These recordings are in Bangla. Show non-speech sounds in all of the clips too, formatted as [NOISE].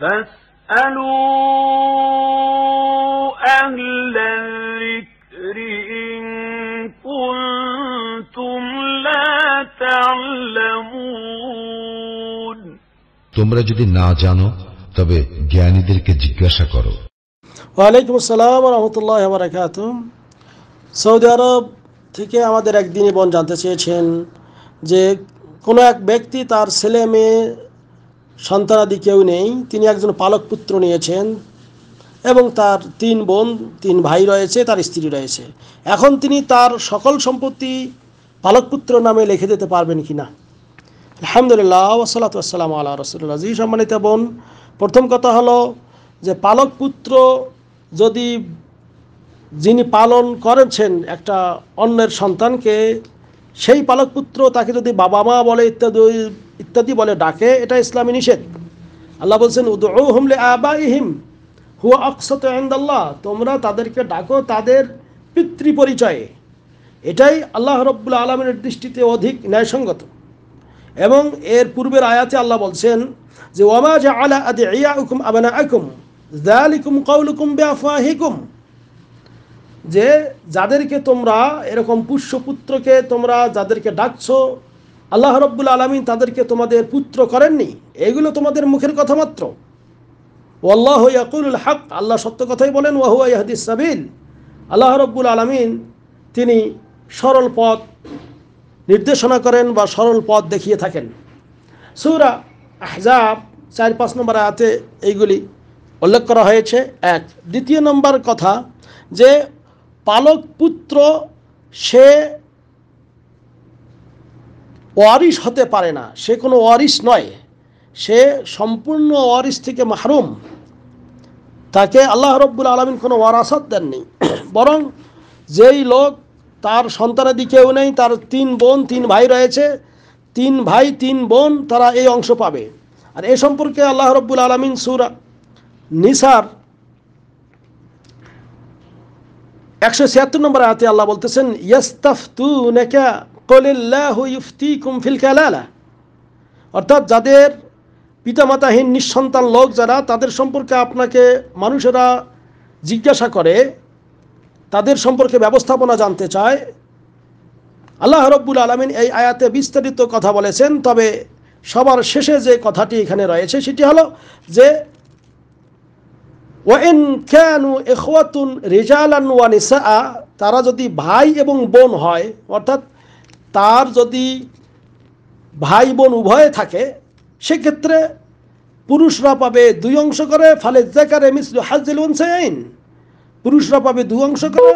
فاسألوا أهل الذكر إن كنتم لا تعلمون তোমরা যদি না জানো তবে জ্ঞানীদেরকে জিজ্ঞাসা করো ওয়ালাইকুম আসসালাম রহমতুল্লাহ বারাকাত সৌদি আরব থেকে আমাদের একদিনই বোন জানতে চেয়েছেন যে কোনো এক ব্যক্তি তার ছেলে মেয়ে সন্তানাদি কেউ নেই তিনি একজন পালক পুত্র নিয়েছেন এবং তার তিন বোন তিন ভাই রয়েছে তার স্ত্রী রয়েছে এখন তিনি তার সকল সম্পত্তি পালকপুত্র নামে লিখে দিতে পারবেন কি না আলহামদুলিল্লাহ ওসালাতাম আল্লাহ রসুল্লাহ জি সম্মানিত বোন প্রথম কথা হলো যে পালকপুত্র যদি যিনি পালন করেছেন একটা অন্যের সন্তানকে সেই পালকপুত্র তাকে যদি বাবা মা বলে ইত্যাদি ইত্যাদি বলে ডাকে এটা ইসলামী নিষেধ আল্লাহ বলছেন উদু হুমলে আবা ইহিম হুয়া অকসত আল্লাহ তোমরা তাদেরকে ডাকো তাদের পিতৃ পরিচয়ে এটাই আল্লাহ রব্বুল আলমের দৃষ্টিতে অধিক ন্যায়সঙ্গত এবং এর পূর্বের আয়াতে আল্লাহ বলছেন যে ওয়ামা জা আলা আদে ইয়া উকুম আবানা আকুম জালিকুম কৌলুকুম বেআফাহিকুম যে যাদেরকে তোমরা এরকম পুষ্যপুত্রকে তোমরা যাদেরকে ডাকছো আল্লাহ রব্বুল আলমিন তাদেরকে তোমাদের পুত্র করেননি এগুলো তোমাদের মুখের কথা মাত্র ওয়াল্লাহ ইয়াকুল হক আল্লাহ সত্য কথাই বলেন ওয়াহুয়া ইহাদিস সাবিল আল্লাহ রব্বুল আলমিন তিনি সরল পথ নির্দেশনা করেন বা সরল পথ দেখিয়ে থাকেন সৌরা আহজাব চার পাঁচ নম্বর আয়াতে এইগুলি উল্লেখ করা হয়েছে এক দ্বিতীয় নম্বর কথা যে পালক পুত্র সে ওয়ারিস হতে পারে না সে কোনো ওয়ারিস নয় সে সম্পূর্ণ ওয়ারিস থেকে মাহরুম তাকে আল্লাহ রব্বুল আলমিন কোনো ওয়ারাসত দেননি [CLEARS THROAT] বরং যেই লোক তার সন্তানের কেউ নেই তার তিন বোন তিন ভাই রয়েছে তিন ভাই তিন বোন তারা এই অংশ পাবে আর এ সম্পর্কে আল্লাহ রব্বুল আলমিন সুরা নিসার একশো ছিয়াত্তর নম্বর আয়াতে আল্লাহ বলতেছেন ইয়াস্তাফতু নেকা অর্থাৎ যাদের পিতামাতাহীন নিঃসন্তান লোক যারা তাদের সম্পর্কে আপনাকে মানুষেরা জিজ্ঞাসা করে তাদের সম্পর্কে ব্যবস্থাপনা জানতে চায় আল্লাহ রব্বুল আলমিন এই আয়াতে বিস্তারিত কথা বলেছেন তবে সবার শেষে যে কথাটি এখানে রয়েছে সেটি হলো যে ওয়েন ক্যানু এখওয়াতুন রেজালান ওয়ানিসা তারা যদি ভাই এবং বোন হয় অর্থাৎ তার যদি ভাই বোন উভয়ে থাকে সেক্ষেত্রে পুরুষরা পাবে দুই অংশ করে ফালে জেকারে মিসলু হাজিল হুসেন পুরুষরা পাবে দু অংশ করে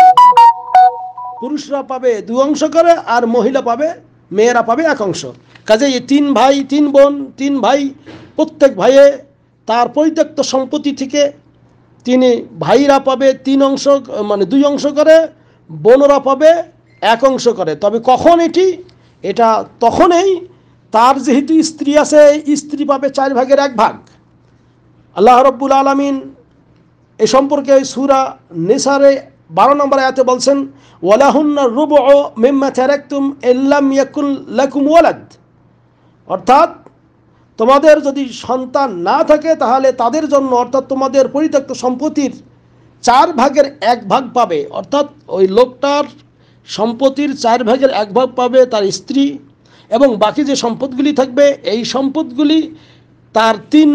পুরুষরা পাবে দু অংশ করে আর মহিলা পাবে মেয়েরা পাবে এক অংশ কাজে এই তিন ভাই তিন বোন তিন ভাই প্রত্যেক ভাইয়ে তার পরিত্যক্ত সম্পত্তি থেকে তিনি ভাইরা পাবে তিন অংশ মানে দুই অংশ করে বোনরা পাবে এক অংশ করে তবে কখন এটি এটা তখনই তার যেহেতু স্ত্রী আছে স্ত্রী পাবে চার ভাগের এক ভাগ আল্লাহ রব্বুল আলমিন এ সম্পর্কে সুরা নেসারে বারো নম্বর আয়াতে বলছেন ওয়ালাহুন্না রুব ও মেম্মা থ্যারাকুম এল্লাম ইয়াকুল লাকুম ওয়ালাদ অর্থাৎ তোমাদের যদি সন্তান না থাকে তাহলে তাদের জন্য অর্থাৎ তোমাদের পরিত্যক্ত সম্পত্তির চার ভাগের এক ভাগ পাবে অর্থাৎ ওই লোকটার সম্পত্তির চার ভাগের এক ভাগ পাবে তার স্ত্রী এবং বাকি যে সম্পদগুলি থাকবে এই সম্পদগুলি তার তিন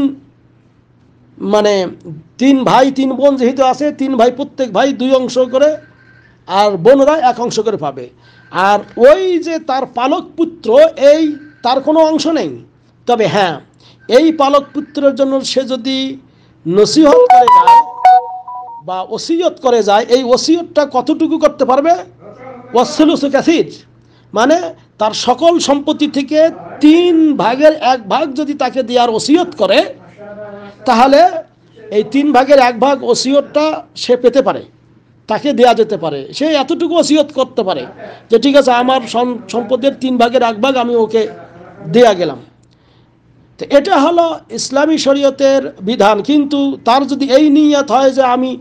মানে তিন ভাই তিন বোন যেহেতু আছে তিন ভাই প্রত্যেক ভাই দুই অংশ করে আর বোনরা এক অংশ করে পাবে আর ওই যে তার পালক পুত্র এই তার কোনো অংশ নেই তবে হ্যাঁ এই পালক পুত্রের জন্য সে যদি নসিহত করে যায় বা ওসিয়ত করে যায় এই ওসিয়তটা কতটুকু করতে পারবে ওয়াসুলুসু কাসির মানে তার সকল সম্পত্তি থেকে তিন ভাগের এক ভাগ যদি তাকে দেওয়ার ওসিয়ত করে তাহলে এই তিন ভাগের এক ভাগ ওসিয়তটা সে পেতে পারে তাকে দেওয়া যেতে পারে সে এতটুকু ওসিয়ত করতে পারে যে ঠিক আছে আমার সম্পদের তিন ভাগের এক ভাগ আমি ওকে দেয়া গেলাম তো এটা হলো ইসলামী শরীয়তের বিধান কিন্তু তার যদি এই নিয়ত হয় যে আমি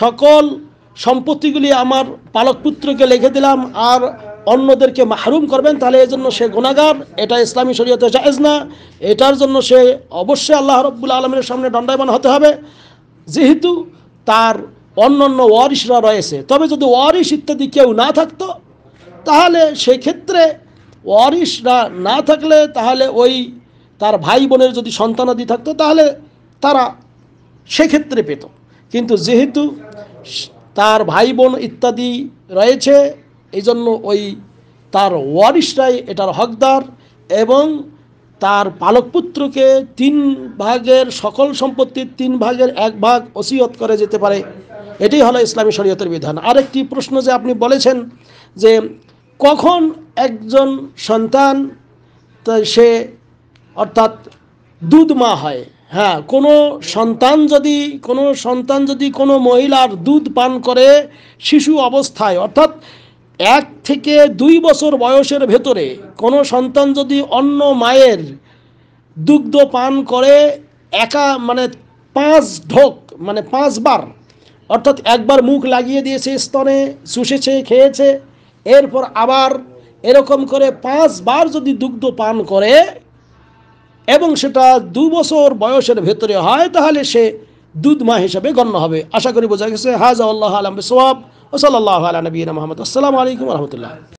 সকল সম্পত্তিগুলি আমার পালক পুত্রকে লিখে দিলাম আর অন্যদেরকে মাহরুম করবেন তাহলে এজন্য সে গুণাগার এটা ইসলামী শরীয়তে জায়েজ না এটার জন্য সে অবশ্যই আল্লাহ রব্বুল আলমের সামনে দণ্ডায়মান হতে হবে যেহেতু তার অন্য অন্য ওয়ারিশরা রয়েছে তবে যদি ওয়ারিশ ইত্যাদি কেউ না থাকত তাহলে সেক্ষেত্রে ওয়ারিশরা না থাকলে তাহলে ওই তার ভাই বোনের যদি সন্তানাদি থাকতো তাহলে তারা সেক্ষেত্রে পেত কিন্তু যেহেতু তার ভাই বোন ইত্যাদি রয়েছে এই জন্য ওই তার ওয়ারিসরাই এটার হকদার এবং তার পালকপুত্রকে তিন ভাগের সকল সম্পত্তির তিন ভাগের এক ভাগ ওসিয়ত করে যেতে পারে এটি হলো ইসলামী শরীয়তের বিধান আরেকটি প্রশ্ন যে আপনি বলেছেন যে কখন একজন সন্তান সে অর্থাৎ দুধ মা হয় হ্যাঁ কোনো সন্তান যদি কোনো সন্তান যদি কোনো মহিলার দুধ পান করে শিশু অবস্থায় অর্থাৎ এক থেকে দুই বছর বয়সের ভেতরে কোনো সন্তান যদি অন্য মায়ের দুগ্ধ পান করে একা মানে পাঁচ ঢোক মানে পাঁচবার অর্থাৎ একবার মুখ লাগিয়ে দিয়েছে স্তনে চুষেছে খেয়েছে এরপর আবার এরকম করে পাঁচবার যদি দুগ্ধ পান করে এবং সেটা দু বছর বয়সের ভেতরে হয় তাহলে সে দুধ মা হিসাবে গণ্য হবে আশা করি বোঝা গেছে হাজ আল্লাহ আলম সোয়াব ও সাল্লাহ আলা নবীন মোহাম্মদ আসসালামু আলাইকুম রহমতুল্লাহ